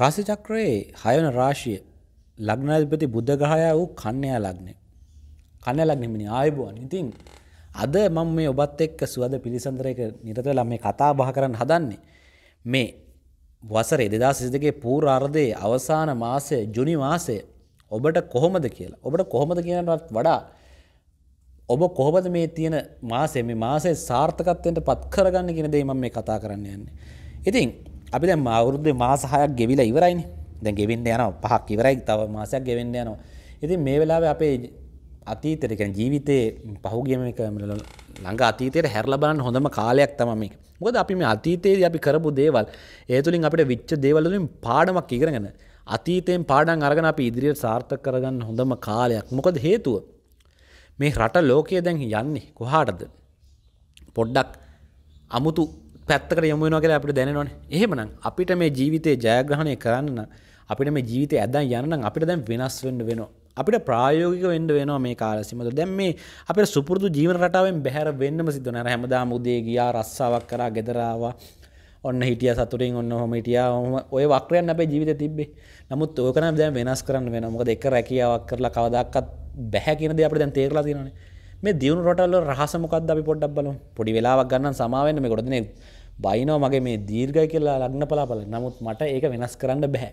රාශිචක්‍රයේ හයවන රාශිය ලග්නාධිපති බුද්ධ ග්‍රහයා වූ කන්‍යා ලග්නය. කන්‍යා ලග්නය මිනි ආයුබෝවන්. ඉතින් අද මම මේ ඔබත් එක්ක සුවද පිළිසඳරයක නිරත වෙලා මේ කතා බහ කරන්න හදන්නේ. මේ වසරේ 2022ගේ පූර්වාර්ධයේ අවසාන මාසය ජුනි මාසය ඔබට කොහොමද කියලා. ඔබට කොහොමද කියනවත් වඩා ඔබ කොහොමද මේ තියෙන මාසය මේ මාසයේ සාර්ථකත්වයට පත් කරගන්න කියන දේ මම මේ කතා කරන්න යන්නේ. ඉතින් අපි දැන් අවුරුද්දේ මාස 6ක් ගෙවිලා ඉවරයිනේ. දැන් ගෙවෙන්න යනවා පහක් ඉවරයි තව මාසයක් ගෙවෙන්න යනවා. ඉතින් මේ වෙලාවේ අපේ අතීතයට කියන්නේ ජීවිතේ පහුගිය මේක ළඟ අතීතයට හැරලා බලන්න හොඳම කාලයක් තමයි මේක. මොකද අපි මේ අතීතයේදී අපි කරපු දේවල් ඒ තුලින් අපිට විච්ච දේවල් වලින් පාඩමක් ඉගෙනගෙන අතීතයෙන් පාඩම් අරගෙන අපි ඉදිරියට සාර්ථක කරගන්න හොඳම කාලයක්. මොකද හේතුව මේ රට ලෝකයේ දැන් යන්නේ කොහාටද? පොඩ්ඩක් අමුතු පැත්තකට යමුවෙනවා කියලා අපිට දැනවන එහෙමනම් අපිට මේ ජීවිතය ජයග්‍රහණය කරන්න අපිට මේ ජීවිත ඇදන් යන්න අපිට දැන් වෙනස් වෙන්න වෙන අපිට ප්‍රායෝගික වෙන්ඩ වෙනවා මේ කාලසිමද දැම් මේ අප සුපුරදු ජීවන රටාවෙන් බැහර වෙන්නම සිදන හැමදා මුදේ ගියා රස්සාවක් කරා ගෙදරවා ඔන්න හිටිය සතුරින් ඔන්න හොම හිටිය හම ඔය වක්රයන් අපේ ජීවිත තිබේ නමුත් ඕකන දැන් වෙනස් කරන්න වෙන මොක දෙක රැකියාවක් කරලා කවදක්කත් බැහැ කියනද අපට දැන් තේරලා තිනේ මේ දියුණු රටල්ල රහසමොකක්ද අපි පොඩ්ඩක් බලමු පොඩි වෙලාවක් ගන්න සමාවෙන්න මේ ගොඩනේ බයිනෝ මගේ මේ දීර්ගය කියලා ලග්න පලාපල නමුත් මට ඒක වෙනස් කරන්න බැහැ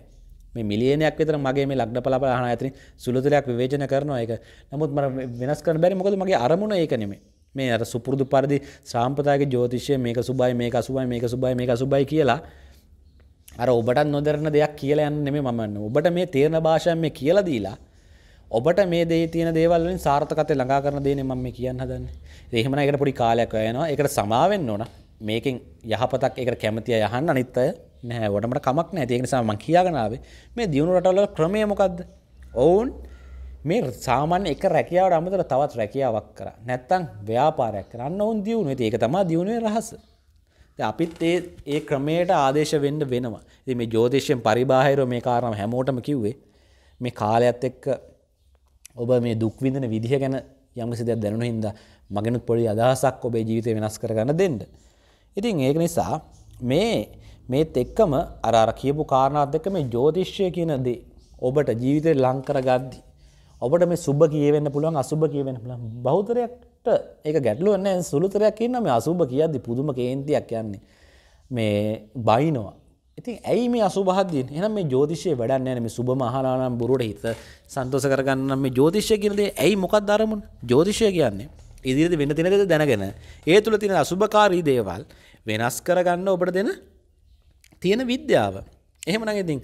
මේ මිලියනයක් විතර මගේ මේ ලග්න පලාපල අහන ඇතින් සුළුතලයක් විවේචන කරනවා ඒක නමුත් මට වෙනස් කරන්න බැරි මොකද මගේ අරමුණ ඒක නෙමෙයි මේ අර සුපුරුදු පරිදි සාම්ප්‍රදායික ජ්‍යොතිෂය මේක සුබයි මේක අසුබයි මේක සුබයි මේක අසුබයි කියලා අර ඔබට නොදරන දෙයක් කියලා යන්න නෙමෙයි මම ඔබට මේ තේරන භාෂාවෙන් මේ කියලා දීලා ඔබට මේ දේ තියෙන දේවල් වලින් සාර්ථකත්වය ළඟා කරන දේනේ මම මේ කියන්න හදන්නේ. ඒ එහෙමනම් ඒකට පොඩි කාලයක් වැයනවා. ඒකට සමාවෙන්න ඕන. මේකෙන් යහපතක් ඒක කැමතිය යහන්න අනිත්තය නෑ වඩමට කමක් නෑ තියෙන නිසා මං කියාගෙනාවේ මේ දියුණු රටවල ක්‍රමය මොකක්ද ඔවුන් මේ සාමාන්‍ය එක රැකියාවට අමතර තවත් රැකියාවක් කර නැත්තං ව්‍යාපාරයක් කරන්න ඔවුන් දියුණු ඒක තමා දියුණුවේ රහස අපිත් ඒ ඒ ක්‍රමයට ආදේශ වෙන්ඩ වෙනවා ඉති මේ ජෝතිෂයෙන් පරිබාහිර මේ කාරම හැමෝටම කිව්වේ මේ කාලයක්ත් එක්ක ඔබ මේ දුක්විඳන විදිහ ගැන යම්කිසි දෙයක් දැනුන හින්දා මගෙනුත් පොඩි අදහසක් ඔබේ ජීවිතය වෙනස් කරගන්න දෙන්න ඉතින් ඒක නිසා මේ මේත් එක්කම අරර කියපු කාරණාත් දෙක මේ ජෝතිශ්‍ය කියන දේ ඔබට ජීවිතේ ලං කරගද්දි ඔබට මේ සුබ කියවෙන්න පුළුවන් අසුබ කියවෙන්න පුළුවන් බහුතරයට ඒක ගැටලුවක් නැහැ සුළුතරයක් ඉන්නවා මේ අසුබ කියද්දි පුදුම කේන්තියක් යන්නේ මේ බයිනවා ඉතින් ඇයි මේ අසුභහද්දී එහෙනම් මේ ජෝතිෂයේ වැඩක් නැහැ මේ සුබම අහලා නම් බොරුවට හිත සන්තෝෂ කරගන්න නම් මේ ජෝතිෂය කියන දේ ඇයි මොකක්ද අරමුණ ජෝතිෂය කියන්නේ ඉදිරිද වෙන තිනද දැනගෙන ඒ තුළ තින අසුභකාරී දේවල් වෙනස් කරගන්න ඔබට දෙන තියෙන විද්‍යාව. එහෙමන ඉතින්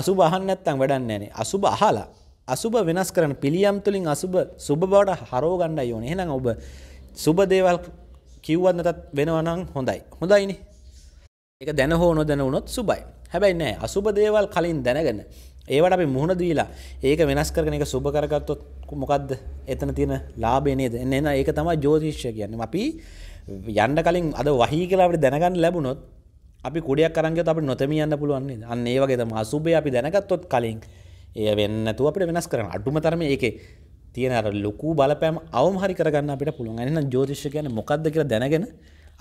අසු බහන්න ඇත්තම් වැඩන්න ෑනේ අසුභ අහලා අසුභ වෙනස් කරන පිළියම් තුළින් අසුභ සුභ බවට හරෝගණ්ඩ යෝන එහෙනම් ඔබ සුභ දේවල් කිව්වන්නතත් වෙනවනම් හොඳයි හොඳයිනි එක දැන හෝ නොදැන වුණොත් සුබයි හැබැයි නෑ අසුභ දේවල් කලින් දැනගෙන ඒවට අපි මුහුණ දීලා ඒක වෙනස් කරන එක සුභ කරගත්තොත් මොකක්ද එතන තියෙන ලාභේ නේද එන්න එන ඒක තමයි ජෝතිෂ්‍ය කියන්නේ අපි යන්න කලින් අද වහී කියලා අපිට දැනගන්න ලැබුණොත් අපි කුඩයක් අරන් ගියොත් අපිට නොතෙමී යන්න පුළුවන් නේද අන්න ඒ වගේ තමයි අසුභේ අපි දැනගත්තොත් කලින් ඒ වෙන්නේ නැතුව අපිට වෙනස් කරන්න අඩුම තරමේ ඒකේ තියෙන අර ලොකු බලපෑම අවම හරි කරගන්න අපිට පුළුවන් එහෙනම් ජෝතිෂ්‍ය කියන්නේ මොකක්ද කියලා දැනගෙන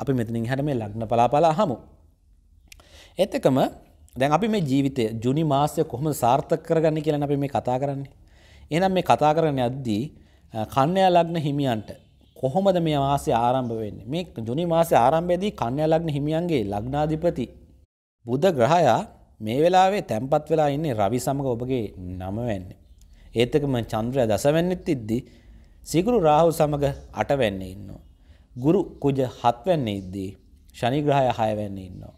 අපි මෙතනින් හැර මේ ලග්න පලාපල අහමු එත් එකම දැන් අපි මේ ජීවිතය ජුනි මාසය කොහොම සාර්ථක කරගන්න කියලා අපි මේ කතා කරන්නේ. එහෙනම් මේ කතා කරන්න යද්දී කන්‍යා ලග්න හිමියන්ට කොහොමද මේ මාසය ආරම්භ වෙන්නේ? මේ ජුනි මාසයේ ආරම්භයේදී කන්‍යා ලග්න හිමියන්ගේ ලග්නාධිපති බුධ ග්‍රහයා මේ වෙලාවේ තැම්පත් වෙලා ඉන්නේ රවි සමග ඔබගේ නම වෙන්නේ. ඒත් එක්කම චන්ද්‍රය දසවැන්නෙත් ඉද්දී සිගුරු රාහු සමග අටවැන්නේ ඉන්නවා. ගුරු කුජ හත්වැන්නේ ඉද්දී ශනි ග්‍රහය හයවැන්නේ ඉන්නවා.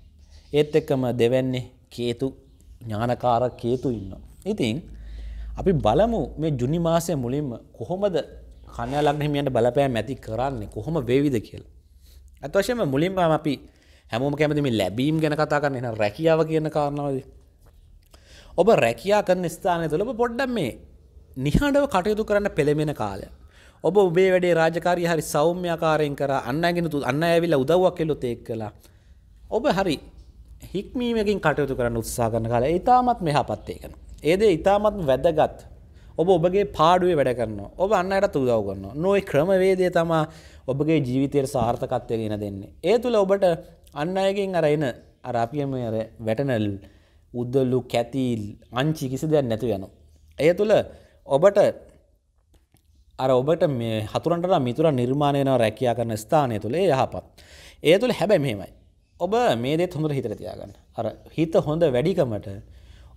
ඒත් එක්කම දෙවැන්නේ කේතු ඥානකාර කේතු ඉන්න. ඉතින් අපි බලමු මේ ජුනි මාසය මුලින්ම කොහොමද කන්‍යා ලග්න හිමියන්ට බලපෑම් ඇති කරන්නේ කොහොම වේවිද කියලා. අත් වශයෙන්ම මුලින්ම අපි හැමෝම කැමති මේ ලැබීම් ගැන කතා කරන්න එහෙනම් රැකියාව කියන කාරණාවදී. ඔබ රැකියා කරන ස්ථානය තුළ ඔබ පොඩ්ඩක් මේ නිහඬව කටයුතු කරන්න පෙළඹෙන කාලය. ඔබ ඔබේ වැඩේ රාජකාරී හරි සෞම්‍යකාරයෙන් කරා අන්න ඇගෙන අන්න ඇවිල්ලා උදව්වක් කෙල්ලොත් ඒක කළා. ඔබ හරි හික්මීමකින් කටයුතු කරන්න උත්සා කරන කාල ඉතාමත් මෙහපත්තේකන. ඒද ඉතාමත් වැදගත් ඔබ ඔබගේ පාඩුවේ වැඩ කරන්න ඔබ අන්නයට තුදව කරන්න නොයි ක්‍රමවේදය තමා ඔබගේ ජීවිතයට සාර්ථකත්වය ගෙන දෙන්නේ. ඒ තුළ ඔබට අන්න අයගෙන් අරයින අරාපියම අර වැටනල් උද්දල්ලු කැතිල් අංචි කිසි දෙයක් නැති යනු. ඒ තුළ ඔබට අර ඔබට මේ හතුරන්ට මිතුර නිර්මාණයනව රැකයා කරන ස්ථානය තුළේ යහපත්. ඒ තුළ හැබැ මෙහෙමයි ඔබ මේ දෙත් හොඳට හිතර තියාගන්න අර හිත හොඳ වැඩිකමට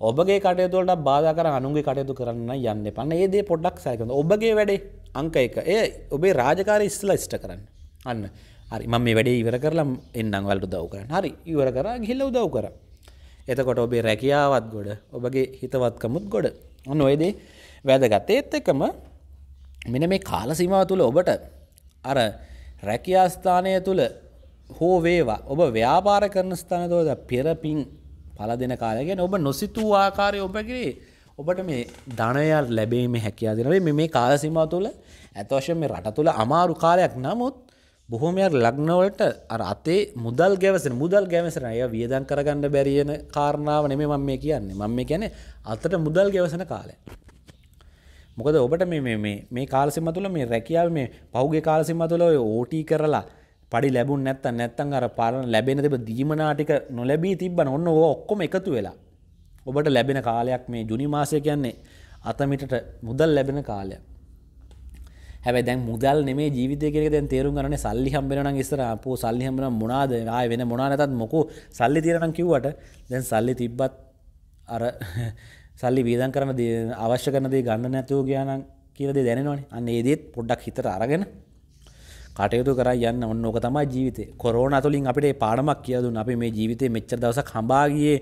ඔබගේ කටයතුවලට බාධ කර අනුගේ කටයුතු කරන්න යන්න පන්න ඒදේ පොඩ්ඩක් සැකන ඔබගේ වැඩේ අංක එක ඒ ඔබේ රාජකාර ඉස්සල ඉස්ට කරන්න අන්න හරි මම මේ වැඩේ ඉවර කරලා එන්නම් වලට උදව් කරන්න හරි ඉවර කරා ගිහිල්ලා උදව් කරා එතකොට ඔබේ රැකියාවත් ගොඩ ඔබගේ හිතවත්කමුත් ගොඩ ඔන්න ඔයදේ වැදගත් ඒත් එකම මෙන මේ කාල සීමාව තුළ ඔබට අර රැකියාස්ථානය තුළ හෝ වේවා ඔබ ව්‍යාපාර කරන ස්ථානතෝද පෙරපින් පල දෙන කාලගෙන ඔබ නොසිතූ ආකාරය ඔබගේ ඔබට මේ ධනයල් ලැබීම හැකයා දෙනවේ මෙ මේ කාලසිමා තුළ ඇතවශය මේ රට තුළ අමාරු කාලයක් නමුත් බොහොමයක් ලග්නවලට අර අතේ මුදල් ගැවසෙන මුදල් ගැවසෙන අය වියදන් කරගන්න බැරියන කාරණාව නෙමේ මම මේ කියන්නේ මම මේ කියන්නේ අතට මුදල් ගැවසෙන කාලය මොකද ඔබට මේ මේ කාලසිම තුළ මේ රැකියාව මේ පෞගේ කාලසිම තුළ ඔය ඕටී කරලා පඩි ලැබුන් නැත්ත නැත්තන් අර පාලන ලැබෙන දෙබ දීමනාටික නොලැබී තිබන ඔන්න ඕ ඔක්කොම එකතු වෙලා. ඔබට ලැබෙන කාලයක් මේ ජුනිමාසය කියන්නේ අතමිටට මුදල් ලැබෙන කාලයක්. හැබ දැ මුදල් නේ ජීවිතයක දැ තේරු ගන සල්ලි හම්බෙනන ස්තර අපෝ සල්ලි හම්බෙන මොනාද ආය වෙන මොනානතත් මොකු සල්ලි තිරනම් කිව්වට දැන් සල්ලි තිබ්බත් අර සල්ලි වීදන් කරන අවශ්‍ය කරනදේ ගන්න නැතුව ගයානන් කියලද දැනවන අන්න ඒදෙත් පොඩ්ඩක් හිතර අරගෙන කටයුතු කර යන්න ඔන්න ඕක තමයි ජීවිතේ කොරෝන තුලින් අපිට පාඩමක් කියදුන් අපි මේ ජීවිතේ මෙච්චර දවසක් හඹාගියේ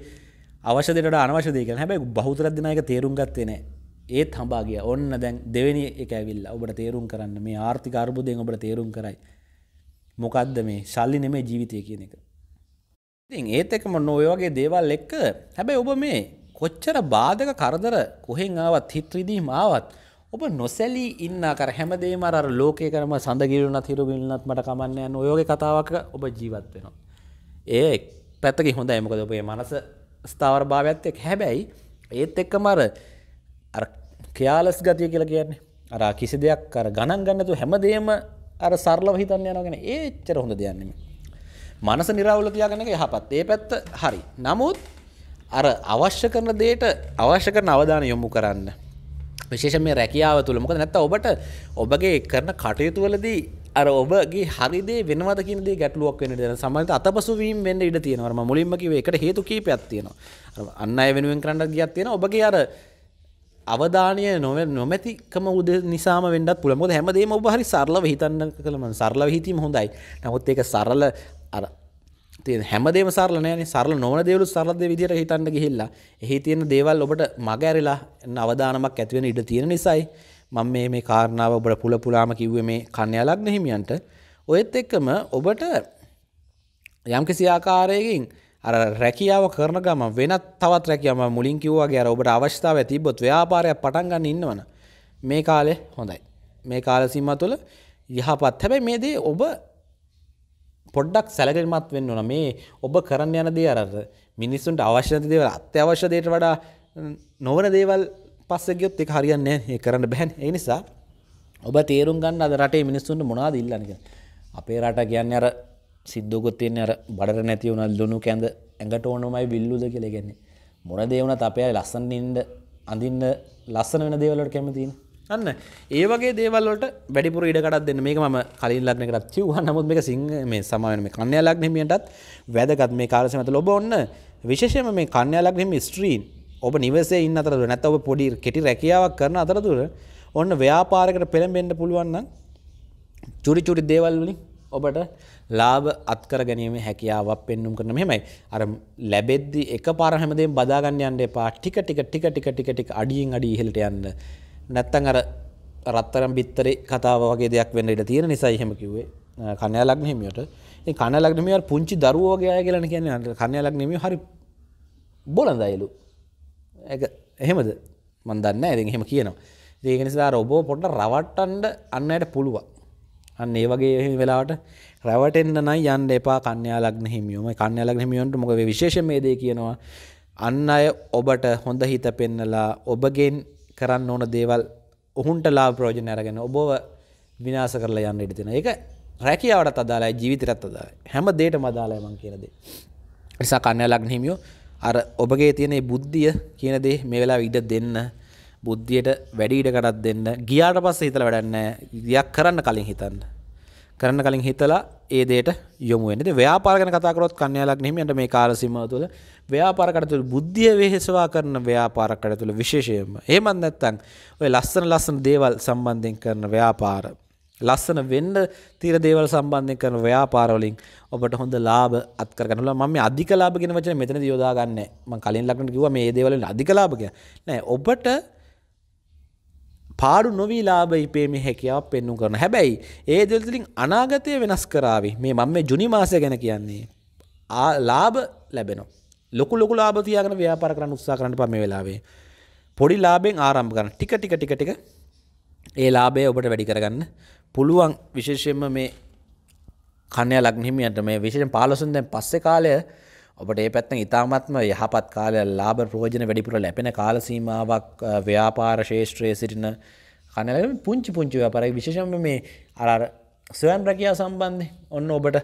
අවශ්‍ය දෙයට අනවශ්‍ය දෙයක් කියලා. හැබැයි බහුතරක් දෙනා ඒක තේරුම් ගත්තේ නැහැ. ඒත් හඹා ගියා. ඔන්න දැන් දෙවෙනි එක ඇවිල්ලා. ඔබට තේරුම් කරන්න මේ ආර්ථික අර්බුදයෙන් ඔබට තේරුම් කරයි. මොකද්ද මේ ශල්ලි නෙමේ ජීවිතය කියන එක. ඉතින් ඒත් එක්කම ඔය වගේ දේවල් එක්ක හැබැයි ඔබ මේ කොච්චර බාධක කරදර කොහෙන් ආවත් හිත් රිදීම් ආවත් ඔබ නොසැලී ඉන්න කර හැමදේම අර ලෝකය කරම සඳගිරුණ තිරුගිල්ලත් මට කමන්න යන ඔයෝගේ කතාවක ඔබ ජීවත් වෙනවා. ඒ පැත්තක හොඳ එමකද ඔබේ මනස ස්ථාවර භාවයක්ත් එක් හැබැයි ඒත් එක්ක මර කයාලස් ගතිය කියලා කියන්නේ අර කිසි දෙයක් කර ගණන් ගන්නතු හැමදේම අර සරලව හිතන්න යනගෙන ඒච්චර හොඳ දෙයන්නෙම මනස නිරවුල තියාගෙන යහපත් ඒ පැත්ත හරි නමුත් අර අවශ්‍ය කරන දේට අවශ්‍ය කරන අවධානය යොමු කරන්න විශේෂ මේ රැකියාව තුළ මොකද නැත්ත ඔබට ඔබගේ කරන කටයුතුවලදී අර ඔබගේ හරිදේ වෙනවද කියද ගැටලුවක් වෙන දෙන සමත අතපසුවීම් වෙන්න ඉඩ තියෙනවරම මුලින්මකිව එකට හේතු කීපයක් තියෙනවා අන්න අය වෙනුවෙන් කරන්න ගියත් තියෙන ඔබගේ අර අවධානය නොව නොමැතිකම උද නිසාම වෙන්නත් පුළ මොද හැමදේම ඔබ හරි සරලව හිතන්න කළම සරලව හිතීම හොඳයි නමුත් ඒක සරල අර තියෙන හැමදේම සරල නෑනේ සරල නොවන දේවලුත් සරල දේ විදියට හිතන්න ගිහිල්ලා එහි තියෙන දේවල් ඔබට මග ඇරිලා අවදානමක් ඇති වෙන ඉඩ තියෙන නිසායි මම මේ මේ කාරණාව ඔබට පුල පුලාම කිව්වේ මේ කන්‍යා ලග්න හිමියන්ට ඔයත් එක්කම ඔබට යම්කිසි ආකාරයකින් අර රැකියාව කරන ගම වෙනත් තවත් රැකියාව මුලින් කිව්වාගේ අර ඔබට අවශ්‍යතාවය තිබ්බොත් ව්‍යාපාරයක් පටන් ගන්න ඉන්නවන ะ මේ කාලේ හොඳයි මේ කාල සීමා තුළ යහපත් හැබැයි මේ දේ ඔබ පොඩ්ඩක් සැලකිලිමත් වෙන්න ඕන මේ ඔබ කරන්න යන දේ අර මිනිස්සුන්ට අවශ්‍ය නැති දේවල් අත්‍යවශ්‍ය දේට වඩා නොවන දේවල් පස්සේ ගියොත් ඒක හරියන්නේ නැහැ. ඒක කරන්න බෑනේ. ඒ නිසා ඔබ තේරුම් ගන්න අද රටේ මිනිස්සුන්ට මොනවද ඉල්ලන්නේ කියලා. අපේ රට කියන්නේ අර සිද්දුවකුත් තියෙන්නේ අර බඩට නැති වුණා ලුණු කැඳ ඇඟට ඕනමයි විල්ලුද කියලා කියන්නේ. මොන දේ වුණත් අපේ අය ලස්සන නින්ද අඳින්න ලස්සන වෙන දේවල් වලට කැමති තියෙන. අන්න ඒ වගේ දේවල්ලට වැඩිපුර ඉඩකටත් දෙන්න මේක ම කලින් ලන්නකටත් කිව්හ නමුත් මේ සිංහ මේ සමායන මේ කන්‍යලක් හිමියටත් වැදගත් මේ කාලස මත ලොබ ඔන්න විශේෂම මේ කන්‍යලක් හිම ස්ත්‍රීන් ඔබ නිවසේ ඉන්න අතරද නැතව පොඩි කෙටි රැකියාවක් කරන අතරතුර ඔන්න ව්‍යාපාරකට පෙළඹෙන්ට පුළුවන්න්න චුරි චුරි දේවල් වලින් ඔබට ලාබ අත්කර ගැනීම හැකියාවක් පෙන්නුම් කරන මෙමයි අර ලැබෙද්දි එක පාරහමදේ බදාගන්න යන්න එපා ටික ටික ටික ටික ටික ටික අඩියෙන් අඩි ඉහළට යන්න නැත්තන් අර රත්තරම් බිත්තරේ කතාව වගේ දෙයක් වෙන්න ඉඩ තියෙන නිසා එහෙම කිව්වේ කන්‍යා ලග්න හිමියට. ඉතින් කන්‍යා ලග්න හිමියෝ පුංචි දරුවෝ වගේ අය කියලානේ කියන්නේ කන්‍යා ලග්න හිමියෝ හරි බොළඳයිලු. ඒක එහෙමද? මම දන්නේ නැහැ. ඉතින් එහෙම කියනවා. ඉතින් ඒක නිසා අර ඔබව පොඩ්ඩක් රවට්ටන්න අන්නයට පුළුවන්. අන්න ඒ වගේ එහෙම වෙලාවට රැවටෙන්න නම් යන්න එපා කන්‍යා ලග්න හිමියෝ. මේ කන්‍යා ලග්න හිමියන්ට මොකද විශේෂයෙන් මේ දේ කියනවා. අන් අය ඔබට හොඳ හිත පෙන්නලා ඔබගෙන් කරන්න ඕන දේවල් ඔහුන්ට ලා ප්‍රෝජන අරගෙන ඔබව විනාස කරලා යන්න ඉඩ තියෙන එක රැකියාවටත් අදාළයි ජීවිතයටත් අදාළයි හැම දෙයකම අදාළයි මං කියන දේ. නිසා කන්‍යා ලග්න හිමියෝ අර ඔබගේ තියෙන බුද්ධිය කියන දේ මේ වෙලාවේ ඉඩ දෙන්න බුද්ධියට වැඩි ඉඩකඩක් දෙන්න ගියාට පස්සේ හිතලා වැඩක් නැහැ. ගියක් කරන්න කලින් හිතන්න. කරන්න කලින් හිතලා ඒ දේට යොමු වෙන්නේ. ව්‍යාපාර ගැන කතා කරොත් කන්‍යාලග්න හිමියන්ට මේ කාල සීමාව තුළ ව්‍යාපාර කටයුතු බුද්ධිය වෙහෙසවා කරන ව්‍යාපාර කටයුතු විශේෂයෙන්ම. එහෙමත් නැත්නම් ඔය ලස්සන ලස්සන දේවල් සම්බන්ධයෙන් කරන ව්‍යාපාර ලස්සන වෙන්න තීර දේවල් සම්බන්ධයෙන් කරන ව්‍යාපාර වලින් ඔබට හොඳ ලාභ අත් කර ගන්න පුළුවන්. මම මේ අධික ලාභ කියන වචනේ මෙතනදී යොදා ගන්නෑ. මම කලින් ලකුණට කිව්වා මේ දේවල් වලින් අධික ලාභ කියලා. නෑ ඔබට පාඩු නොවී ලාභ ඉපේම හැකියාව පෙන්නු කරන හැබැයි ඒ දෙල්තුලින් අනාගතය වෙනස් කරාවේ මේ මම මේ ජුනි මාසය ගැන කියන්නේ ලාභ ලැබෙනවා ලොකු ලොකු ලාභ තියාගෙන ව්‍යාපාර කරන්න උත්සාහ කරන්න එපා මේ වෙලාවේ පොඩි ලාභයෙන් ආරම්භ කරන්න ටික ටික ටික ටික ඒ ලාභය ඔබට වැඩි කරගන්න පුළුවන් විශේෂයෙන්ම මේ කන්‍යා ලග්න හිමියන්ට මේ විශේෂයෙන් 15 දැන් පස්සේ කාලය ඔබට ඒ පැත්තෙන් ඉතාමත්ම යහපත් කාලය ලාභ ප්‍රෝජන වැඩිපුර ලැබෙන කාල සීමාවක් ව්‍යාපාර ශේෂත්‍රයේ සිටින කනලම පුංචි පුංචි ව්‍යාපාරයි විශේෂම මේ අර ස්වයන් රැකියා සම්බන්ධයෙන් ඔන්න ඔබට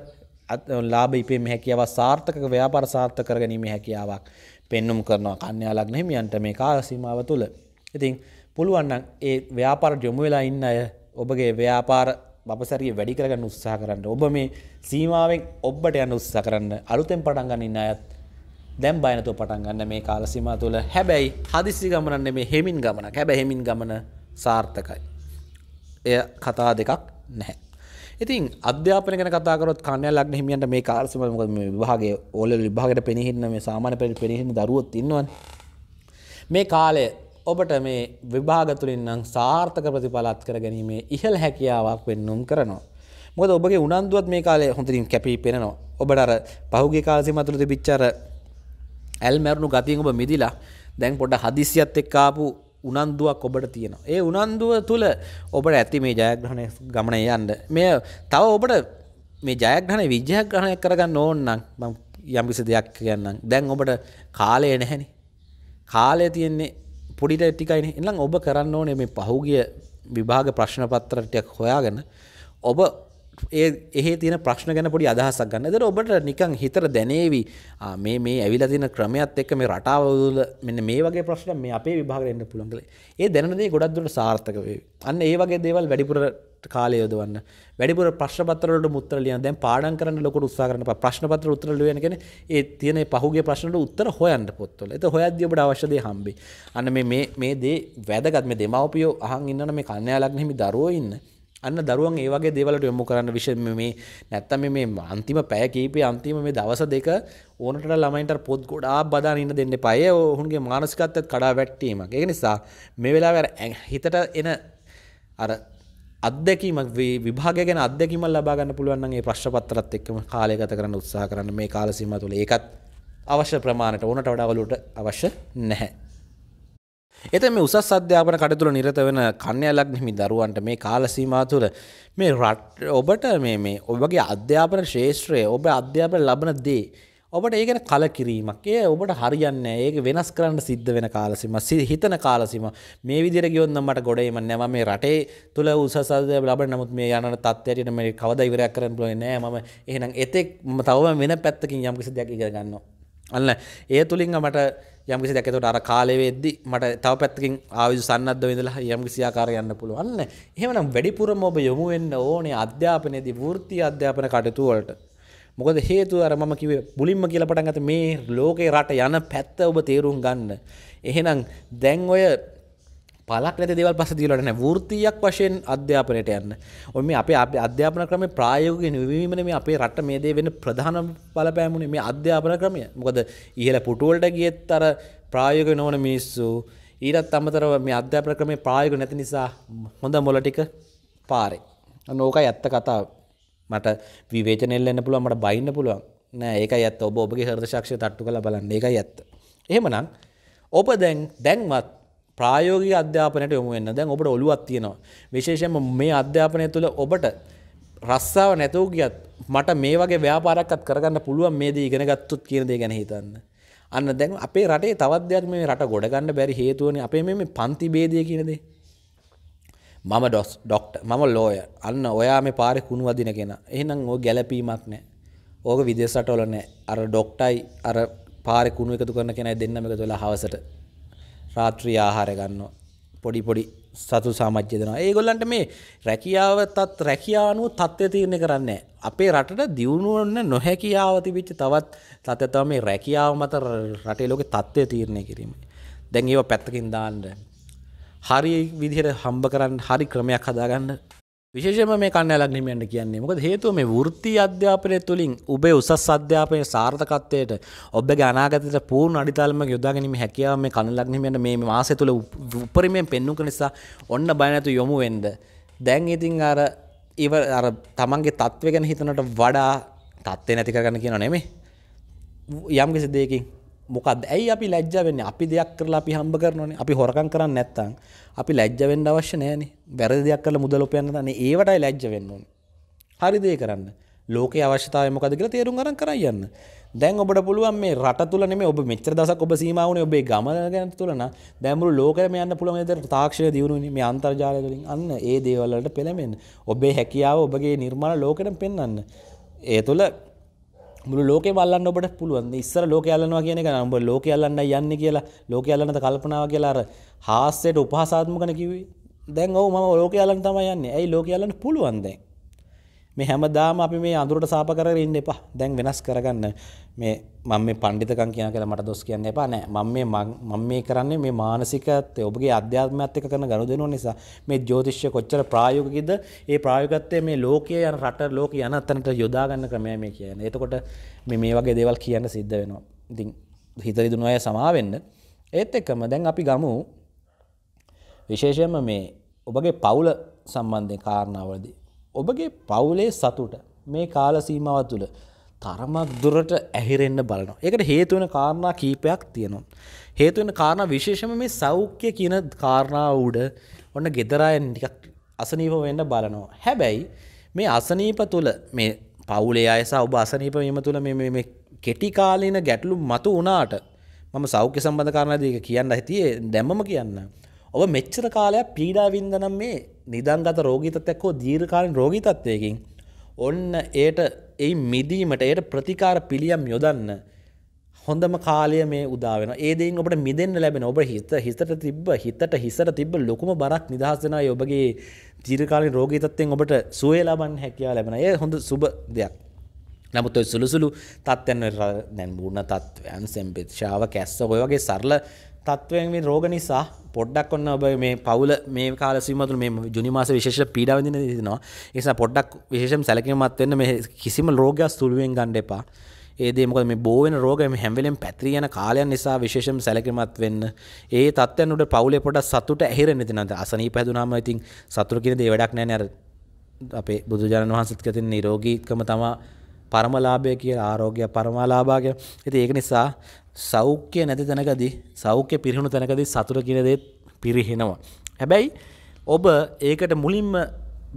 ලාභ ඉපීම හැකියාව සාර්ථක ව්‍යාපාර සාර්ථක කර ගැනීම හැකියාවක් පෙන්눔 කරනවා කන්‍යා ලග්න හිමියන්ට මේ කාල සීමාව තුළ. ඉතින් පුළුවන් නම් ඒ ව්‍යාපාර යොමු වෙලා ඉන්න අය ඔබගේ ව්‍යාපාර බපසැරිය වැඩි කරගන්න උත්සාහ කරන්න ඔබ මේ සීමාවෙන් ඔබට යන්න උත්සාහ කරන්න අලුතෙන් පටන් ගන්න ඉන්න අයත් දැම් බයනතුව පටන් ගන්න මේ කාල සීමා තුළ හැබැයි හදිසි ගමනන්න මේ හෙමින් ගමන හැබ හෙමින් ගමන සාර්ථකයි එය කතා දෙකක් නැහැ ඉතින් අධ්‍යාපන ගැන කතාකරොත් කණ්‍යයා ලග්න හිමියන්ට මේ කාර්සිම මොකද මේ විභාගයේ ඕලෙවල් විභාගයට පෙනහින්න මේ සාමාන්‍ය පෙළ පෙනහින්න දරුවොත් ඉන්නවනේ මේ කාලය ඔබට මේ විභාග තුළින් නම් සාර්ථක ප්‍රතිඵලත් කර ගැනීමේ ඉහළ හැකියාවක් වෙන්නුම් කරනවා. මොකද ඔබගේ උනන්දුවත් මේ කාලේ හොඳින් කැපී පෙනෙනවා. ඔබට අර පහුගිය කාලසීමාව තුළ තිබිච්ච අර ඇල්මැරුණු ගතියෙන් ඔබ මිදිලා දැන් පොඩ හදිසියත් එක්ක ආපු උනන්දුවක් ඔබට තියෙනවා. ඒ උනන්දුව තුළ ඔබට ඇති මේ ජයග්‍රහණය ගමන යන්න. මේ තව ඔබට මේ ජයග්‍රහණ විජයග්‍රහණය කරගන්න ඕන නම් මම යම්කිසි දෙයක් කියන්නම්. දැන් ඔබට කාලය නැහැනේ. කාලය තියෙන්නේ පොඩිට ටිකයින එනම් ඔබ කරන්න ඕනේ මේ පහුගිය විභාග ප්‍රශ්න පත්‍රටයක් හොයාගන්න ඔබ ඒ එහේ තියෙන ප්‍රශ්න ගැන පොඩි අදහසක් ගන්න. එතකොට ඔබට නිකන් හිතර දැනේවි මේ මේ ඇවිල්ලා තියෙන ක්‍රමයක් එක්ක මේ රටාවල මෙන්න මේ වගේ ප්‍රශ්න මේ අපේ විභාගෙට එන්න පුළුවන් කියලා. ඒ දැනන දේ ගොඩක් දුරට සාර්ථක වේවි. අන්න ඒ වගේ දේවල් වැඩිපුර කාලය යොදවන්න වැඩිපුර ප්‍රශ්නපත්‍රවලට මුත්තර ලියන දැන් පාඩම් කරන්න ලොකට උත්සාහ කරන ප්‍රශ්නපත්‍ර උත්තර ලියන කියන්නේ ඒ තියෙන පහුගිය ප්‍රශ්නට උත්තර හොයන්න පොත්වල. ඒක හොයද්දී ඔබට අවශ්‍ය දේ හම්බෙයි. අන්න මේ මේ මේ දේ වැදගත් මේ දෙමව්පියෝ අහන් ඉන්නන මේ කන්‍යා ලග්න හිමි දරුවෝ ඉන්න. අන්න දරුවන් ඒ වගේ දේවලට යොමු කරන්න විශේෂ මේ නැත්තම් මේ අන්තිම පැය කීපේ අන්තිම මේ දවස් දෙක ඕනට ළමයින්ට පොත් ගොඩාක් බදාන ඉන්න දෙන්න පය ඔහුන්ගේ මානසිකත්වයත් කඩා වැට්ටීමක්. ඒක නිසා මේ වෙලාවේ හිතට එන අර අත්දැකීමක් විභාග ගැන අත්දැකීම ලබාගන්න පුළුවන්න්ගේ ප්‍රශ්පත්තරත් එක්ම කාලය ගත කරන්න උත්සාහ කරන්න මේ කාලසීම තුළ ඒකත් අවශ්‍ය ප්‍රමාණයට ඕනට වඩාවලට අවශ්‍ය නැහැ. එත මේ උසස් අධ්‍යාපන කටතුළ නිරත වෙන කන්‍යලක් හිමි දරුවන්ට මේ කාලසීමා තුළ මේ රට් ඔබට මේ ඔබගේ අධ්‍යාපන ශේෂත්‍රය ඔබ අධ්‍යාපන ලබන දේ ඔබට ඒගෙන කල කිරීමක් ඒ ඔබට හරියන්න ඒක වෙනස් කරන්න සිද්ධ වෙන කාලසිම හිතන කාලසිම මේ විදිර ගියොන්න මට ගොඩේම නැම මේ රටේ තුළ උසසද ලබ නමුත් මේ යන තත්වයට මේ කවද ඉවරයක් කරන්න පුලන නෑ ම එහෙනම් එතෙක් තවම වෙන පැත්තකින් යම්කිසි දෙයක් ඉගරගන්න අන්න ඒ තුළින් මට යම්කිසි දැකතට අර කාලවෙද්දි මට තව පැත්තිකින් ආයු සන්නද වෙදලා යම්කිසියාකාර යන්න පුළුවන්න එහෙමනම් වැඩිපුරම ඔබ යොමුවෙන්න ඕනේ අධ්‍යාපනයේදී වෘත්ති අධ්‍යාපන කටතුවලට මොකද හේතුව අර මම කිවේ මුලින්ම කියලා පටන් ගත්ත මේ ලෝකේ රට යන පැත්ත ඔබ තේරුම් ගන්න. එහෙනම් දැන් ඔය පලක් නැති දේවල් පස්සේ දීලා නැහැ. වෘත්තියක් වශයෙන් අධ්‍යාපනයට යන්න. ඔය මේ අපේ අපේ අධ්‍යාපන ක්‍රමේ ප්‍රායෝගික නිවීමනේ මේ අපේ රට මේ දේ වෙන ප්‍රධාන බලපෑමුනේ මේ අධ්‍යාපන ක්‍රමය. මොකද ඉහළ පුටු වලට ගියෙත් අර ප්‍රායෝගික නොවන මිනිස්සු ඊටත් අමතරව මේ අධ්‍යාපන ක්‍රමේ ප්‍රායෝගික නැති නිසා හොඳ මොළ ටික පාරේ. අන්න ඕකයි ඇත්ත කතාව. මට විවේචනෙල්ලන්න පුළුව මට බයින්න පුළුවන් නෑ ඒක ඇත් ඔබ ඔබගේ හරද ශක්ෂය තට්ටු කළ බලන්න එක ඇත්ත. එහෙමනම් ඔබ දැන් දැන්වත් ප්‍රායෝගික අධ්‍යාපනයට යොමු වෙන්න දැන් ඔබට ඔළුවක් තියෙනවා. විශේෂයෙන්ම මේ අධ්‍යාපනය තුළ ඔබට රස්සාව නැතුව ගියත් මට මේ වගේ ව්‍යාපාරයක්වත් කරගන්න පුළුවන් මේ දේ ඉගෙන ගත්තොත් කියන දේ ගැන හිතන්න. අන්න දැන් අපේ රටේ තවත් දෙයක් මේ රට ගොඩ ගන්න බැරි හේතුවනේ අපේ මේ පන්ති ભેදය කියන දේ. මම ඩොස් ඩොක්ට මම ලෝය අන්න ඔයා මේ පාරි කුණු වදින කෙන එහෙනම් ඕ ගැලපීමක් නෑ ඕක විදේශටවල නෑ අර ඩොක්ටයි අර පාරි කුණු එකතු කරන කෙනයි දෙන්නම එක තුළ හවසට රාත්‍රී ආහාර ගන්න පොඩි පොඩි සතු සාමජ්‍ය දෙනවා ඒගොල්ලන්ට මේ රැකියාව තත් රැකියානුව තත්ත්වය තීරණය කරන්නේ අපේ රටට දියුණුවන්න නොහැකියාව තිබිච්ච තවත් තත්ත්වය තමයි රැකියාව මත රටේ ලෝකේ තත්ත්වය තීරණය කිරීම දැන් ඒව පැත්තකින් දාන්න හරි විදිහට හම්බ කරන්න හරි ක්‍රමයක් හදාගන්න විශේෂම මේ කන්නලක් නිමෙන්ට කියන්නේ මොකද හේතුව මේ වෘත්ති අධ්‍යාපනය තුළින් ඔබේ උසස් අධ්‍යාපනය සාර්ථකත්වයට ඔබගේ අනාගතයට පූර්ණ අඩිතාලම යොදාගැනීම හැකියාව මේ කන්නලක් නිමෙන්ට මේ මාසය තුළ උපරිමයෙන් පෙන්නුක නිසා ඔන්න බය නැතු යොමු වෙන්න. දැන් ඉතින් අර ඉව අර තමන්ගේ තත්ත්වය ගැන හිතනට වඩා තත්ත්වේ නැති කරගන්න කියනව නෙමෙයි. යම් කිසි දෙයකින් මොකද ඇයි අපි ලැජ්ජ වෙන්නේ අපි දෙයක් කරලා අපි හම්බ කරනවනේ අපි හොරකම් කරන්නේ නැත්තම් අපි ලැජ්ජ වෙන්න අවශ්‍ය නැහැනේ වැරදි දෙයක් කරලා මුදල් උපයන්න නැතනේ ඒවටයි ලැජ්ජ වෙන්න ඕනේ හරි දේ කරන්න ලෝකයේ අවශ්‍යතාවය මොකද කියලා තේරුම් අරන් කරන් යන්න දැන් ඔබට පුළුවන් මේ රට තුල නෙමෙයි ඔබ මෙච්චර දවසක් ඔබ සීමා වුණේ ඔබේ ගම ගැන තුල නා දැන් මුළු ලෝකෙම යන්න පුළුවන් විදිහට තාක්ෂණය දියුණුවනේ මේ අන්තර්ජාලය තුලින් අන්න ඒ දේවල් වලට පෙළඹෙන්න ඔබේ හැකියාව ඔබගේ නිර්මාණ ලෝකෙටම පෙන්වන්න ඒ තුල මුළු ලෝකේ බල්ලන්න ඔබට පුළුවන් ඉස්සර ලෝක අල්ලනවා කියන එක නම්බ ලෝක අල්ලන්න යන්න කියලා ලෝක අල්ලන්නද කල්පනාව කියලා අර හාස්සයට උපහාසාත්මකන කිව්වේ දැන් ඔව් මම ලෝක අල්ලන්න තමයි යන්නේ ඇයි ලෝක අල්ලන්න පුළුවන් දැන් මේ හැමදාම අපි මේ අඳුරට සාප කරගෙන ඉන්න එපා. දැන් වෙනස් කරගන්න. මේ මම මේ පඬිතකම් කියන කියලා මට දොස් කියන්න එපා නෑ. මම මේ මම මේ කරන්නේ මේ මානසිකත්වය ඔබගේ අධ්‍යාත්මයත් එක්ක කරන ගනුදෙනුව නිසා මේ ජ්‍යොතිෂය කොච්චර ප්‍රායෝගිකද? ඒ ප්‍රායෝගිකත්වය මේ ලෝකයේ යන රට ලෝකයේ යන අතනට යොදා ගන්න ක්‍රමය මේ කියන්නේ. එතකොට මේ මේ වගේ දේවල් කියන්න සිද්ධ වෙනවා. ඉතින් හිතරිදුන අය සමාවෙන්න ඒත් එක්කම දැන් අපි ගමු විශේෂයෙන්ම මේ ඔබගේ පවුල සම්බන්ධයෙන් කාරණාවලදී ඔබගේ පවුලේ සතුට මේ කාල සීමාව තුළ තරමක් දුරට ඇහිරෙන්න්න බලන. එකට හේතුවෙන කාරණා කීපයක් තියෙනවා. හේතුවෙන කාරණ විශේෂම මේ සෞඛ්‍ය කියන කාරණාව උඩ ඔන්න ගෙදරායෙන් ටිකක් අසනීප වෙන්න බලනවා. හැබැයි මේ අසනීප තුළ මේ පවුලේ අයසා ඔබ අසනීප වීම තුළ මේ කෙටිකාලීන ගැටලු මතු වනාට මම සෞඛ්‍ය සම්බඳ කාරණාදක කියන්න හිතියේ දැමම කියන්න. ඔබ මෙච්චර කාලයක් පීඩාවින්ද නම් මේ නිදංගත රෝගීතත්යක් හෝ දීර්කාලින් රෝගීතත්වයකින් ඔන්න ඒට එයි මිදීමට ඒයට ප්‍රතිකාර පිළියම් යොදන්න හොඳම කාලය මේ උදාවෙන ඒදෙන් ඔබට මිදන්න ලැබෙන ඔබ හිත හිතට තිබ හිතට හිසට තිබ ලොකුම බරක් නිදහසන ඔබගේ ජීරකාලින් රෝගීතත්වයෙන් ඔබට සුවේ ලබන් හැකියා ලැබෙන ඒ හොඳ සුබ දෙයක් නමුත් ඔයි සුළුසුළු තත්ත්වයන් දැන් බුණ තත්ත්වයන් සෙම්පිච්ෂාව කැස්ස ඔය වගේ සරල තත්ත්වයෙන් රෝග නිසා පොඩ්ඩක් ඔන්න ඔබ මේ පවුල මේ කාල සීමතුල මේ ජුනි මාස විශේෂ පීඩාව විඳින දිනවා ඒ නිසා පොඩ්ඩක් විශේෂම සැලකිලිමත් වෙන්න මේ කිසිම රෝගයක් සුළුවෙන් ගන්න එපා ඒදේ මොකද මේ බෝ වෙන රෝගය මේ හැම වෙලෙම පැතිරී යන කාලයන් නිසා විශේෂම සැලකිලිමත් වෙන්න. ඒ තත්ත්වයන් උඩ පවුලේ පොඩක් සතුට ඇහිරෙන්න දෙන අසනීප හැදුනාම ඉතින් සතුට කියන දේ වැඩක් නැහැ නේ අර අපේ බුදුජානන වහන්සේත් කියන නිරෝගීකම තමයි පරමලාභය කියලා ආරෝග්‍ය පරමාලාභා කියලා. ඉතින් ඒක නිසා සෞඛ්‍ය නැති තැනකදී සෞඛ්‍ය පිරිහුණු තැනකදී සතුට කියනදේ පිරිහෙනවා. හැබැයි ඔබ ඒකට මුලින්ම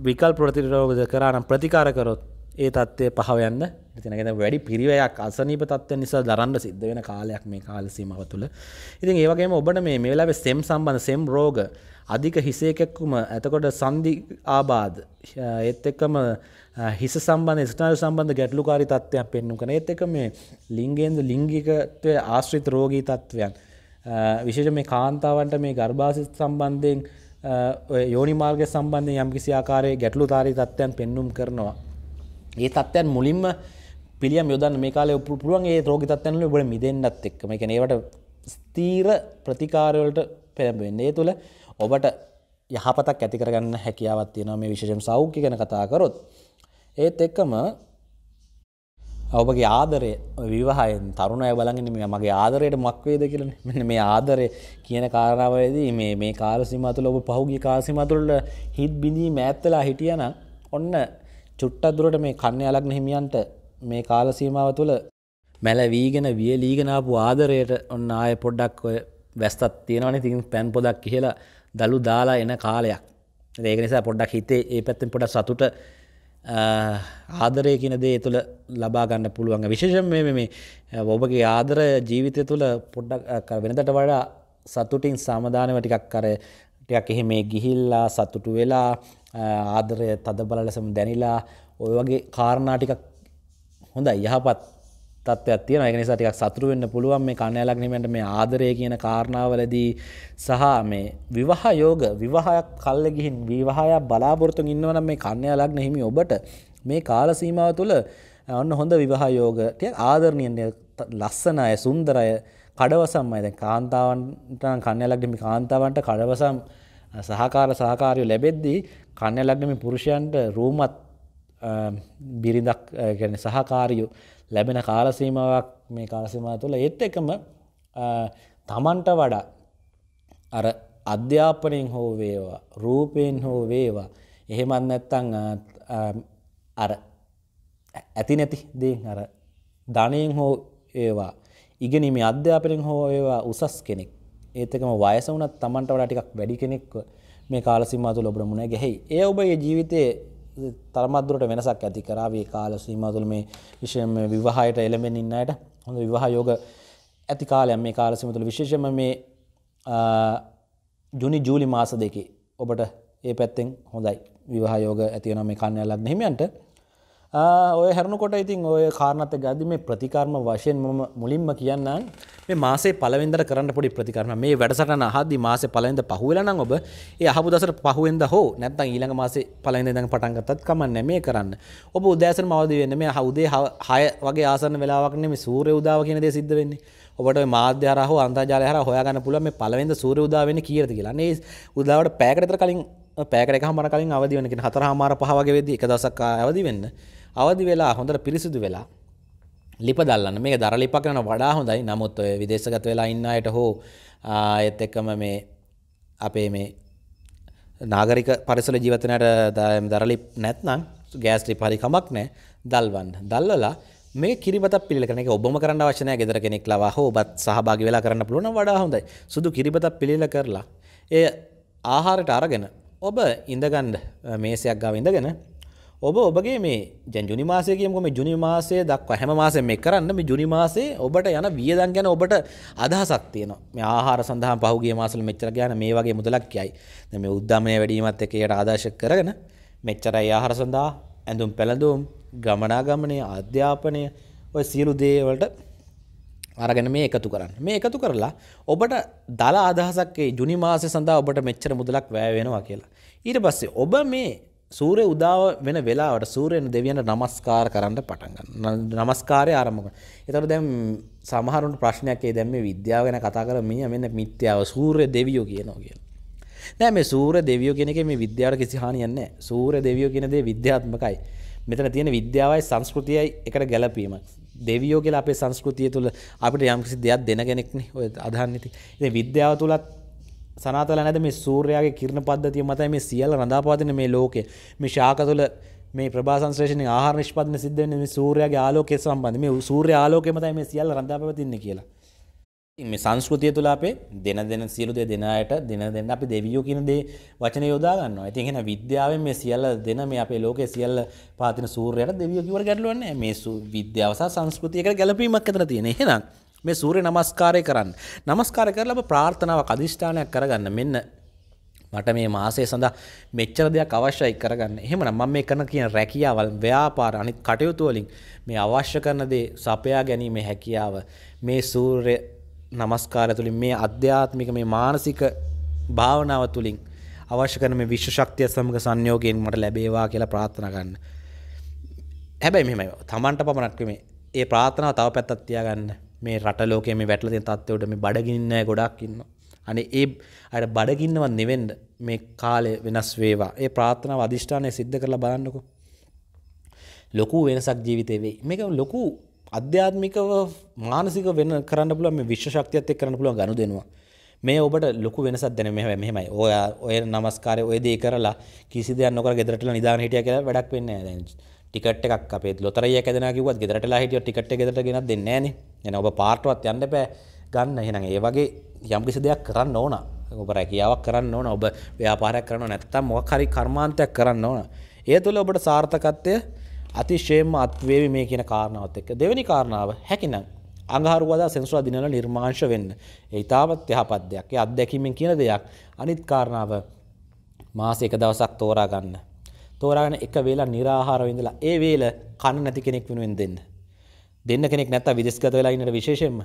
විකල් ප්‍රතිරෝධ කරානම් ප්‍රතිකාර කරොත් ඒ තත්ත්වය පහවයන්න තිනගෙන වැඩි පිරිවයක් අසනීප තත්ව නිසා දරන්න සිද්ධ වෙන කාලයක් මේ කාලසීමාව තුළ ඉතින් ඒවගේම ඔබට මේ මේ වෙලාවේ සෙම් සම්බන්ධ සෙම් රෝග අධික හිසේකෙක්කුම එතකොට සන්ධි ආබාධ ඒත් එක්කම හිස සම්බන්ධ ස්නාය සම්බන්ධ ගැටලුකාරි තත්ත්වයක් පෙන්නුම් කන ඒත් එක මේ ලිංගෙන්ද ලිංගිකත්වය ආශ්‍රිත රෝගී තත්ත්වයන් විශේෂ මේ කාන්තාවන්ට මේ ගර්භාසි සම්බන්ධයෙන් යෝනි මාර්ග සම්බන්ධය යම්කිසි ආකාරයේ ගැටලු තාරි තත්ත්වයන් පෙන්නුම් කරනවා. ඒ තත්ත්වයන් මුලින්ම පිළියම් යොදන්න මේ කාලේ පුළුවන් ඒ රෝගී තත්ත්වයන්වල ඔබට මිදෙන්නත් එක්ක මේ කියන්නේ ඒවට ස්ථීර ප්‍රතිකාරවලට පෙළඹෙන්නේ. ඒ තුළ ඔබට යහපතක් ඇති කරගන්න හැකියාවක් තියෙනවා මේ විශේෂයෙන් සෞඛ්‍ය ගැන කතා කරොත්. ඒත් එක්කම ඔබගේ ආදරය විවාහයෙන් තරුණය බලගෙන මේ මගේ ආදරයට මක්වේද කියලා මෙන්න මේ ආදරය කියන කාරණාවේදී මේ මේ කාලසීම තුළ ඔබ පහුගිය කාලසීම තුළ හිත් බිඳී මෑත්තලා හිටියනම් ඔන්න චුට්ටක් දුරට මේ කන්‍යාලග්න හිමියන්ට මේ කාලසීමාව තුළ මැලවීගෙන වියලීගෙන ආපු ආදරයට ඔන්න ආයෙ පොඩ්ඩක් ඔය වැස්සක් තියෙනවනේ ඉතින් පෑන් පොදක් කියලා දලු දාලා එන කාලයක්. ඒක නිසා පොඩ්ඩක් හිතේ ඒ පැත්තෙන් පොඩක් සතුට ආදරය කියන දේ තුළ ලබා ගන්න පුළුවන් විශේෂම මේ ඔබගේ ආදර ජීවිතය තුළ පොඩ්ඩක් වෙනදට වඩා සතුටින් සාමධානව ටිකක් කර ටිකක් එහෙ මේ ගිහිල්ලා සතුටු වෙලා ආදරය තද බල ලෙසම දැනිලා ඔය වගේ කාරණා ටිකක් හොඳයි යහපත් තත්ත්වයක් තියෙනවා. ඒක නිසා ටිකක් සතුටු වෙන්න පුළුවන් මේ කන්‍යාලග් හිමියන්ට මේ ආදරය කියන කාරණාවලදී සහ මේ විවාහ යෝග විවාහයක් කල්ලි ගිහින් විවාහයක් බලාපොරොත්තුන් ඉන්නවනම් මේ කන්‍යාලග් හිමි ඔබට මේ කාල සීමාව තුළ ඔන්න හොඳ විවාහ යෝග ටිකක් ආදරණීය ලස්සන අය සුන්දර අය කඩවසම්මයි දැන් කාන්තාවන්ට කන්‍යාලග් හිමි කාන්තාවන්ට කඩවසම් සහකාර සහකාරියෝ ලැබෙද්දී කන්‍යාලග් හිමි පුරුෂයන්ට රූමත් බිරිඳක් ගැන සහකාරයු ලැබෙන කාලසීමාවක් මේ කාලසීමා තුළ ඒත් එකම තමන්ට වඩා අර අධ්‍යාපනයෙන් හෝ වේවා රූපයෙන් හෝ වේවා එහෙමත් නැත්තං අර ඇති නැති දේ අර ධනයෙන් හෝ ඒවා ඉගෙනීම අධ්‍යාපනයෙන් හෝ ඒවා උසස් කෙනෙක් ඒතකම වයස වුණත් තමන්ට වඩා ටිකක් වැඩි කෙනෙක්ව මේ කාලසිම්මා තුළ ඔබට මුණ ගැහෙයි. ඒ ඔබගේ ජීවිතයේ තරමත්දුරට වෙනසක් ඇති කරාවේ කාල සීමාතුළ මේ විශෂම විවාහයට එළමෙන් ඉන්නයට හොඳ විවාහ යෝග ඇති කාලයම් මේ කාල සිමතුළ විශේෂම මේ ජුනි ජූලි මාස දෙකේ ඔබට ඒ පැත්තෙන් හොඳයි විවාහයෝග ඇතිවන මේ කන්නයලක් නහිමියන්ට ඔය හැරුණකොට ඉතින් ඔය කාරණත ගද මේ ප්‍රතිකාරම වශයෙන් මම මුලින්ම කියන්න මේ මාසේ පලවෙදර කරන්න පොඩි ප්‍රතිකරන මේ වැඩසටන හදදි මාස පලවෙද පහුවලනං ඔබ ඒ අහපු දසට පහුවෙන්ද හෝ නැත්තන් ඊළඟ මාස පලවෙදඟ පටන්ගතත් කමන්න මේ කරන්න ඔබ උදෑසන මවද වෙන්න මේ හවදේ හය වගේ ආසන වෙලාවක්න මේ සූරය උදාව කියනද සිද්ධ වෙන්නේ ඔබට මාධ්‍යරහ අන්තජාලයහර හොයාගන්න පුළුව මේ පලවෙද සූර උදාවෙන කියරති කියලා නේ උදාවට පෑකරතර කලින් පෑකරක හමර කලින් අවදි වෙනකින් හතර හමාර පහවගේ වෙදී එක දසක් අවදි වෙන්න අවදි වෙලා හොඳට පිරිසිදු වෙලා ලිප දල්ලන්න මේ දර ලිප කරන වඩා හොඳයි නමුත් ඔය විදේශගත වෙලා ඉන්න අයට හෝ එත් එක්කම මේ අපේ මේ නාගරික පරිසල ජීවතනයට දරලි නැත්නම් ගෑස්ටි පරිකමක් නෑ දල්වන්න දල්වලා මේ කිරිබත පිළිකන ඔබම කරන්න වශනය ගෙදර කෙනෙක් ලවා හෝ බත් සහභාගි වෙලා කරන්න පුළුවන වඩා හොඳයි සුදු කිරිබත පිළිල කරලා එය ආහාරට අරගෙන ඔබ ඉඳගන්ඩ මේසයක් ගාව ඉඳගෙන ඔබ ඔබගේ මේ ජැ ජුනි මාසය කියමකම ජුනි මාසය දක්වා හැම මාසෙන් මේ කරන්න මේ ජුනි මාසේ ඔබට යන වියදන් ගැන ඔබට අදහසක් තියෙන මේ ආහාර සඳහා පහුගේ මාසල මෙච්චර ගැන මේ වගේ මුදලක් කියයි මේ උද්ධමය වැඩීමත් එකයට ආදර්ශ කරගෙන මෙච්චරයි ආහාර සඳහා ඇඳුම් පැළඳුම් ගමනාගමනය අධ්‍යාපනය ඔය සියලු දේවලට අරගෙන මේ එකතු කරන්න මේ එකතු කරලා ඔබට දලා අදහසක්ේ ජුනි මාසය සඳහා ඔබට මෙච්චර මුදලක් වැෑවෙනවා කියලා ඊට පස්සේ ඔබ මේ සූරය උදාව වෙන වෙලාවට සූරයෙන් දෙවියන්ට නමස්කාර කරන්න පටන් ගන්නවා. නමස්කාරය ආරම්භ කරනවා. ඒතකොට දැන් සමහරුන්ට ප්‍රශ්නයක් ඒ දැන් මේ විද්‍යාව ගැන කතා කරලා මිනිහා මෙන්න මිත්‍යාව සූර්ය දෙවියෝ කියනවා කියලා. නෑ මේ සූර්ය දෙවියෝ කියන එකේ මේ විද්‍යාවට කිසි හානියක් නෑ. සූර්ය දෙවියෝ කියන දේ විද්‍යාත්මකයි. මෙතන තියෙන විද්‍යාවයි සංස්කෘතියයි එකට ගැළපීම. දෙවියෝ කියලා අපේ සංස්කෘතිය තුළ අපිට යම්කිසි දෙයක් දෙන කෙනෙක්නේ. ඔය අදහන්නේ. ඉතින් විද්‍යාව තුලත් සනාතල නැද මේ සූර්යාගේ කිරණ පද්ධතිය මතයි මේ සියල්ල රඳාපාතින මේ ලෝකය මේ ශාක තුළ මේ ප්‍රභාසංශ්‍රේෂණ ආහාර නිෂ්පාදන සිද්ධ වෙන්නේ මේ සූර්යාගේ ආලෝකය සම්බන්ධ මේ සූර්ය ආලෝකය මතයි මේ සියල්ල රඳාපවතින්නේ කියලා. මේ සංස්කෘතිය තුළ අපේ දෙන දෙන සියලු දේ දෙන අයට දෙන දෙන්න අපි දෙවියෝ කියන දේ වචන යොදා ගන්නවා. ඉතින් එහෙනම් විද්‍යාවෙන් මේ සියල්ල දෙන මේ අපේ ලෝකයේ සියල්ල පවතින සූර්යයට දෙවියෝ කිව්වට ගැටලුවක් නැහැ. මේ විද්‍යාව සහ සංස්කෘතිය එකට ගැළපීමක් අතර තියෙන. එහෙනම් මේ සූර්ය නමස්කාරය කරන්න. නමස්කාර කරලා ඔබ ප්‍රාර්ථනාවක් අදිෂ්ඨානයක් කරගන්න. මෙන්න මට මේ මාසය සඳහා මෙච්චර දෙයක් අවශ්‍යයි කරගන්න. එහෙමනම් මම මේ කරන කියන රැකියාවල්, ව්‍යාපාර අනිත් කටයුතු වලින් මේ අවශ්‍ය කරන දේ සපයා ගැනීමේ හැකියාව මේ සූර්ය නමස්කාරය තුලින් මේ අධ්‍යාත්මික මේ මානසික භාවනාව තුලින් අවශ්‍ය කරන මේ විශ්ව ශක්තිය සමග සංයෝගයෙන් මට ලැබේවා කියලා ප්‍රාර්ථනා ගන්න. හැබැයි මෙහෙමයි. Tamanට පමණක් මේ ඒ ප්‍රාර්ථනාව තව පැත්තක් තියාගන්න. මේ රට ලෝකයේ මේ වැටල තියෙන තත්ත්වයට මේ බඩගින්න ගොඩක් ඉන්නවා. අනේ ඒ අර බඩගින්නව නෙවෙන්න මේ කාලය වෙනස් වේවා. ඒ ප්‍රාර්ථනාව අදිෂ්ඨානය සිද්ධ කරලා බලන්නකෝ. ලොකු වෙනසක් ජීවිතේ වෙයි. මේක ලොකු අධ්‍යාත්මිකව මානසික වෙන කරන්න පුළුවන් මේ විශ්ව ශක්තියත් එක්ක කරන්න පුළුවන් ගනුදෙනුව. මේ ඔබට ලොකු වෙනසක් දැනෙන මෙහෙම මෙහෙමයි. ඔයා ඔය নমස්කාරය ඔය දේ කරලා කිසි දෙයක් නොකර ගෙදරටලා නිදාගෙන හිටියා කියලා වැඩක් වෙන්නේ නැහැ දැන්. ටිකට එකක් අපේ ලොතරය කැදෙන කිවත් ගෙදරටලා හිටිය ටිකට ගෙදට ගෙන දෙන්නේ නෑනේ එන ඔබ පාර්ටුවත් යන්න බෑ ගන්න එහෙනම් ඒ වගේ යම්කිසි දෙයක් කරන්න ඕන ඔබ රැකියාවක් කරන්න ඕන ඔබ ව්‍යාපාරයක් කරන්න නැත්තම් මොකක් හරි කර්මාන්තයක් කරන්න ඕන ඒ තුළ ඔබට සාර්ථකත්වය අතිශයෙන්ම අත්වේවි මේ කියන කාරණාවත් එක්ක දෙවැනි කාරණාව හැකිනම් අඟහරුවදා සෙන්සුරා දිනවල නිර්මාංශ වෙන්න. ඒ ඉතාමත් යහපත් දෙයක්. ඒ අත්දැකීමෙන් කියන දෙයක්. අනිත් කාරණාව මාස එක දවසක් තෝරා ගන්න. තෝරාගෙන එක වේලා निराහාරව ඉඳලා ඒ වේල කන නැති කෙනෙක් වෙනුවෙන් දෙන්න. දෙන්න කෙනෙක් නැත්තම් විදේශගත වෙලා ඉන්නට විශේෂයෙන්ම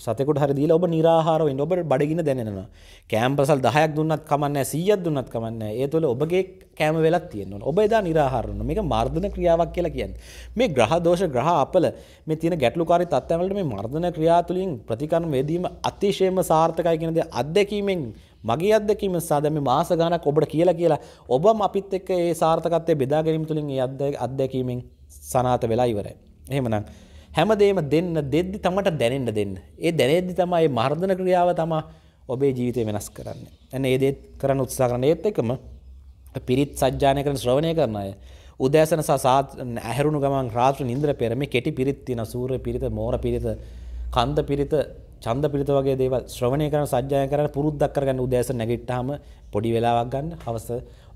සතෙකුට හරි දීලා ඔබ निराහාරව ඉන්න ඔබට බඩගින්න දැනෙනවා. කෑම ප්‍රසල් 10ක් දුන්නත් කමක් නැහැ 100ක් දුන්නත් කමක් නැහැ. ඒ තුළ ඔබගේ කෑම වෙලක් තියෙන්න ඕන. ඔබ එදා निराහාර වෙනවා. මේක මර්ධන ක්‍රියාවක් කියලා කියන්නේ. මේ ග්‍රහ දෝෂ ග්‍රහ අපල මේ තියෙන ගැටලුකාරී තත්ත්වයන් වලට මේ මර්ධන ක්‍රියා තුලින් ප්‍රතිකර්ම වේදීම අතිශයම සාර්ථකයි කියන දේ අත්දැකීමෙන් මගේ අත්දැකීම නිසා දැන් මේ මාස ගාණක් ඔබට කියලා කියලා ඔබම අපිත් එක්ක ඒ සාර්ථකත්වය බෙදා ගැනීම තුලින් ඒ අත්දැකීමෙන් සනාත වෙලා ඉවරයි. එහෙමනම් හැමදේම දෙන්න දෙද්දි තමට දැනෙන්න දෙන්න. ඒ දැනෙද්දි තමයි මේ මර්ධන ක්‍රියාව තමයි ඔබේ ජීවිතය වෙනස් කරන්නේ. එන්නේ ඒ දේත් කරන්න උත්සාහ කරන ඒත් එක්කම පිරිත් සජ්ජානය කරන ශ්‍රවණය කරන අය උදෑසන සහ ඇහැරුණු ගමන් රාත්‍රී නිින්දර පෙර මේ කෙටි පිරිත් තියෙන සූර්ය පිරිත මෝර පිරිත කන්ද පිරිත චන්ද පිළිත වගේ දේවල් ශ්‍රවණය කරන සජ්ජාය කරන පුරුද්දක් කරගන්න උදෑසන නැගිට්ටාම පොඩි වෙලාවක් ගන්න හවස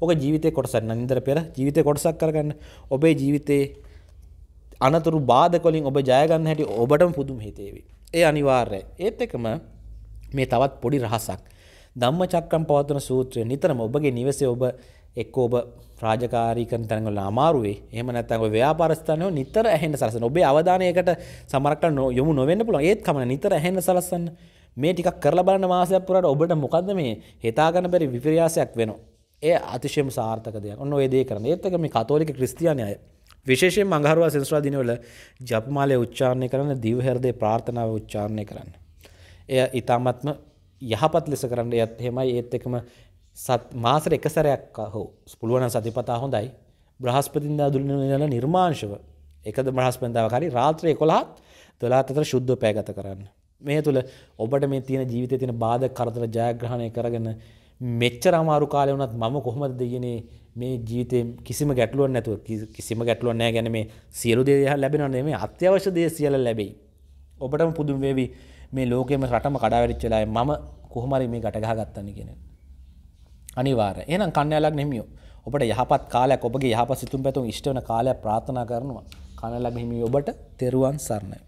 ඔක ජීවිතේ කොටසක් නින්දර පෙර ජීවිතේ කොටසක් කරගන්න ඔබේ ජීවිතේ අනතුරු බාධක වලින් ඔබ ජය ගන්න හැටි ඔබටම පුදුම හිතේවි. ඒ අනිවාර්යයි. ඒත් එකම මේ තවත් පොඩි රහසක්. ධම්මචක්කම් පවත්වන සූත්‍රය නිතරම ඔබගේ නිවසේ ඔබ එක් ඔබ රාජකාරීකන තැනගල අමාරුවේ එම නැතැව ව්‍යාපරස්ථානය නිතර ඇහෙන්ට සලසන ඔබේ අවධානයකට සමරක්ට නො යොමු නොවෙන්න පුළ ඒත් කමන නිතර ඇහෙන්න සලස්සන්න මේ ටිකක් කරලා බලන්න මාසයක් පුරට ඔබට මොකක්ද මේ හිතාගන්න බැරි විපිරියාසයක් වෙනවා. ඒ අතිශයම සාර්ථක දෙයක් ඔන්න ඒදේ කරන ඒත්තක මේ කතෝලික ක්‍රස්තියානය විශේෂයෙන් මඟහරවා සෙන්ස්වා දිනවල ජපමාලය උච්චාරණය කරන්න දිවහරදය ප්‍රාර්ථනාව උච්චාරණය කරන්න. එය ඉතාමත්ම යහපත් ලෙස කරන්න යත් හෙමයි ඒත් එකම සත් මාසර එක සැරයක් හෝ පුළුවන සතිපතා හොඳයි බ්‍රහස්පතින්දා දුලනල නිර්මාංශව එකද බ්‍රහස්පන්දාවකාරි රාත්‍රය කොළහත් තුලාත් අතර ශුද්ධ පෑගත කරන්න. මේ තුළ ඔබට මේ තියෙන ජීවිත තියෙන බාධ කරතර ජයග්‍රහණය කරගෙන මෙච්චර අමාරු කාලය වනත් මම කොහොමද දෙයනේ මේ ජීතය කිසිම ගැටලුව නැතුව කිසිම ගැටලුව නෑ ගැන මේ සියලු දේහ ලැබෙනවන්නේ මේ අත්‍යවශ්‍ය දේ සියල ලැබෙයි. ඔබටම පුදුම් වේවි මේ ලෝකෙම රටම කඩාවැරිච්චලායි මම කොහොමරි මේ ගටගහ ගත්තන්න කියෙනෙ. අනිවාර එනම් කන්නයාලක් නෙමියෝ ඔබට යහපත් කාලයක් ඔබගේ යහප සිතුම් පැතුම් ෂ්ටවන කාලයක් ප්‍රාථනා කරනවා කනලක් හිමි ඔබට තෙරුවන් සරණයි